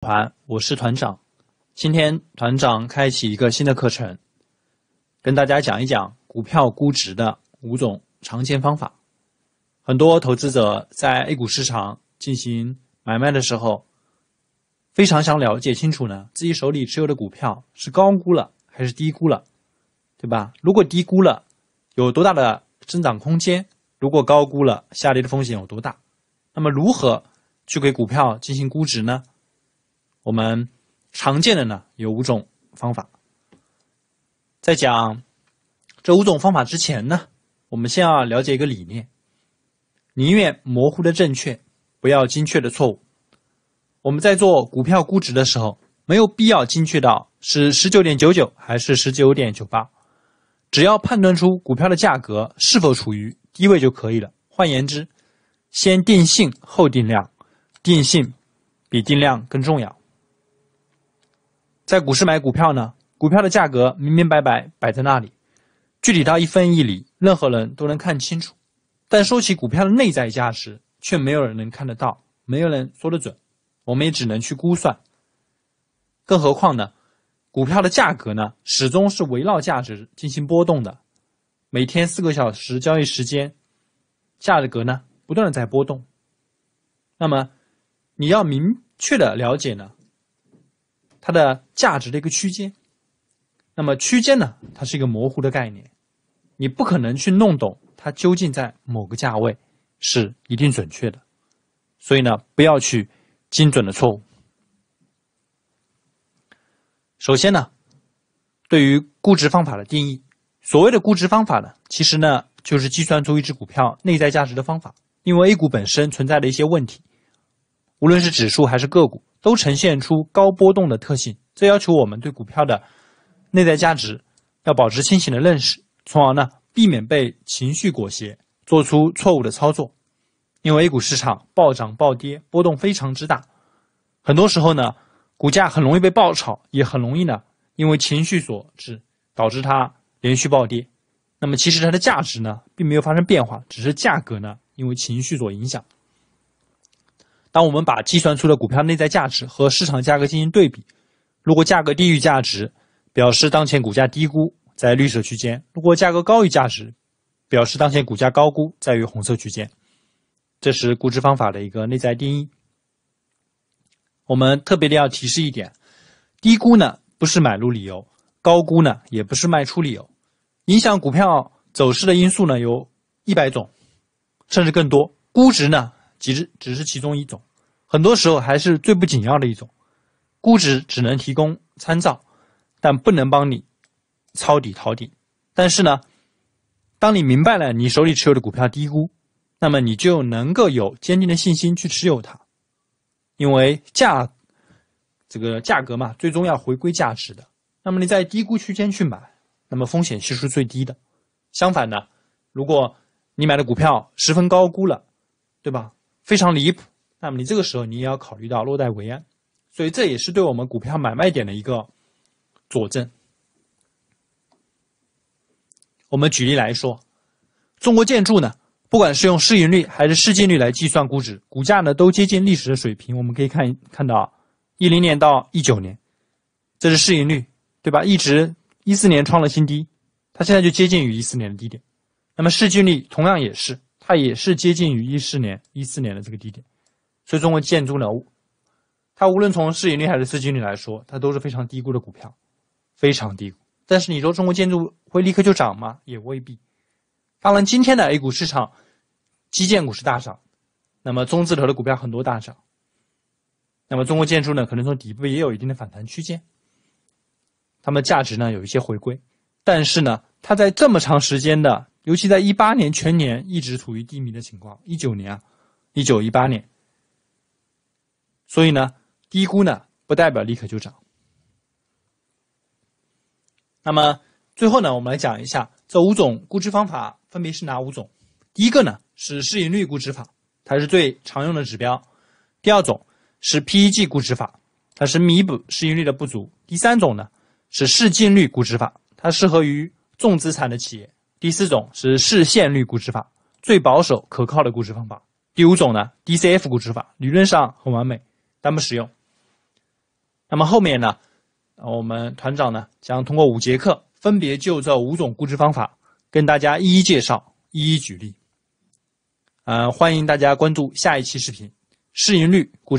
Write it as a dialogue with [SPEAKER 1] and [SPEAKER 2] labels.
[SPEAKER 1] 团，我是团长。今天团长开启一个新的课程，跟大家讲一讲股票估值的五种常见方法。很多投资者在 A 股市场进行买卖的时候，非常想了解清楚呢，自己手里持有的股票是高估了还是低估了，对吧？如果低估了，有多大的增长空间？如果高估了，下跌的风险有多大？那么如何去给股票进行估值呢？我们常见的呢有五种方法，在讲这五种方法之前呢，我们先要了解一个理念：宁愿模糊的正确，不要精确的错误。我们在做股票估值的时候，没有必要精确到是十九点九九还是十九点九八，只要判断出股票的价格是否处于低位就可以了。换言之，先定性后定量，定性比定量更重要。在股市买股票呢，股票的价格明明白白摆在那里，具体到一分一厘，任何人都能看清楚。但说起股票的内在价值，却没有人能看得到，没有人说得准，我们也只能去估算。更何况呢，股票的价格呢，始终是围绕价值进行波动的，每天四个小时交易时间，价格呢不断的在波动。那么，你要明确的了解呢？它的价值的一个区间，那么区间呢，它是一个模糊的概念，你不可能去弄懂它究竟在某个价位是一定准确的，所以呢，不要去精准的错误。首先呢，对于估值方法的定义，所谓的估值方法呢，其实呢就是计算出一只股票内在价值的方法，因为 A 股本身存在的一些问题，无论是指数还是个股。都呈现出高波动的特性，这要求我们对股票的内在价值要保持清醒的认识，从而呢避免被情绪裹挟，做出错误的操作。因为 A 股市场暴涨暴跌，波动非常之大，很多时候呢股价很容易被爆炒，也很容易呢因为情绪所致导致它连续暴跌。那么其实它的价值呢并没有发生变化，只是价格呢因为情绪所影响。当我们把计算出的股票内在价值和市场价格进行对比，如果价格低于价值，表示当前股价低估，在绿色区间；如果价格高于价值，表示当前股价高估，在于红色区间。这是估值方法的一个内在定义。我们特别的要提示一点：低估呢不是买入理由，高估呢也不是卖出理由。影响股票走势的因素呢有100种，甚至更多。估值呢？其实只是其中一种，很多时候还是最不紧要的一种。估值只能提供参照，但不能帮你抄底逃顶。但是呢，当你明白了你手里持有的股票低估，那么你就能够有坚定的信心去持有它，因为价这个价格嘛，最终要回归价值的。那么你在低估区间去买，那么风险系数最低的。相反的，如果你买的股票十分高估了，对吧？非常离谱，那么你这个时候你也要考虑到落袋为安，所以这也是对我们股票买卖点的一个佐证。我们举例来说，中国建筑呢，不管是用市盈率还是市净率来计算估值，股价呢都接近历史的水平。我们可以看看到，一零年到一九年，这是市盈率，对吧？一直一四年创了新低，它现在就接近于一四年的低点。那么市净率同样也是。它也是接近于一四年、一四年的这个低点，所以中国建筑呢，它无论从市盈率还是市净率来说，它都是非常低估的股票，非常低估。但是你说中国建筑会立刻就涨吗？也未必。当然，今天的 A 股市场，基建股是大涨，那么中字头的股票很多大涨。那么中国建筑呢，可能从底部也有一定的反弹区间，它们价值呢有一些回归。但是呢，它在这么长时间的。尤其在一八年全年一直处于低迷的情况，一九年啊，一九一八年，所以呢，低估呢不代表立刻就涨。那么最后呢，我们来讲一下这五种估值方法分别是哪五种？第一个呢是市盈率估值法，它是最常用的指标；第二种是 PEG 估值法，它是弥补市盈率的不足；第三种呢是市净率估值法，它适合于重资产的企业。第四种是市现率估值法，最保守可靠的估值方法。第五种呢，DCF 估值法，理论上很完美，但不实用。那么后面呢，我们团长呢将通过五节课，分别就这五种估值方法跟大家一一介绍、一一举例。嗯，欢迎大家关注下一期视频，市盈率估值。